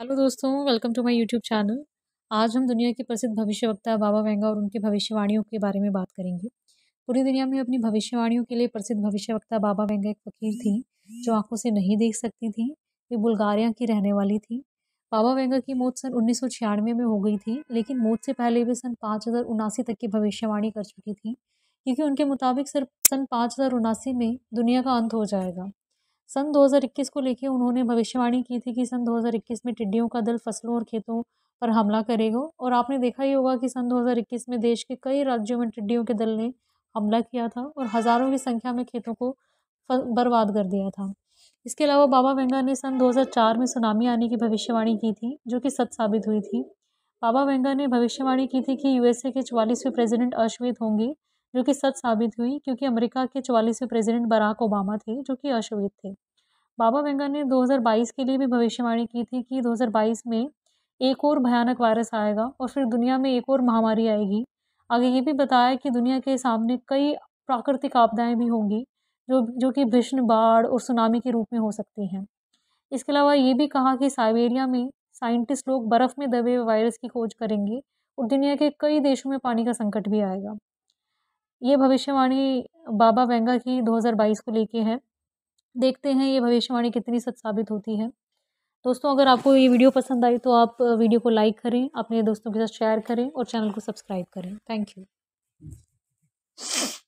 hello दोस्तों welcome to my YouTube channel आज हम दुनिया के प्रसिद्ध भविष्यवक्ता बाबा वेंगा और उनकी भविष्यवाणियों के बारे में बात करेंगे पूरी दुनिया में अपनी भविष्यवाणियों के लिए प्रसिद्ध भविष्य वक्ता बाबा वेंगा एक फकीर थी जो आंखों से नहीं देख सकती थी वे बुल्गारिया की रहने वाली थी बाबा वेंगा की मौत सन उन्नीस में हो गई थी लेकिन मौत से पहले वे सन पाँच तक की भविष्यवाणी कर चुकी थी क्योंकि उनके मुताबिक सिर्फ सन पाँच में दुनिया का अंत हो जाएगा सन 2021 को लेकर उन्होंने भविष्यवाणी की थी कि सन 2021 में टिड्डियों का दल फसलों और खेतों पर हमला करेगा और आपने देखा ही होगा कि सन 2021 में देश के कई राज्यों में टिड्डियों के दल ने हमला किया था और हज़ारों की संख्या में खेतों को बर्बाद कर दिया था इसके अलावा बाबा वेंगा ने सन 2004 में सुनामी आने की भविष्यवाणी की थी जो कि सच साबित हुई थी बाबा वेंगा ने भविष्यवाणी की थी कि यूएसए के चवालीसवें प्रेसिडेंट अश्वेत होंगे जो कि सच साबित हुई क्योंकि अमेरिका के चवालीसवें प्रेसिडेंट बराक ओबामा थे जो कि अश्वेत थे बाबा वेंगा ने 2022 के लिए भी भविष्यवाणी की थी कि 2022 में एक और भयानक वायरस आएगा और फिर दुनिया में एक और महामारी आएगी आगे ये भी बताया कि दुनिया के सामने कई प्राकृतिक आपदाएं भी होंगी जो जो कि भीषण बाढ़ और सुनामी के रूप में हो सकती हैं इसके अलावा ये भी कहा कि साइबेरिया में साइंटिस्ट लोग बर्फ़ में दबे वायरस की खोज करेंगे और दुनिया के कई देशों में पानी का संकट भी आएगा ये भविष्यवाणी बाबा वेंगा की 2022 को लेके है देखते हैं ये भविष्यवाणी कितनी सच साबित होती है दोस्तों अगर आपको ये वीडियो पसंद आई तो आप वीडियो को लाइक करें अपने दोस्तों के साथ शेयर करें और चैनल को सब्सक्राइब करें थैंक यू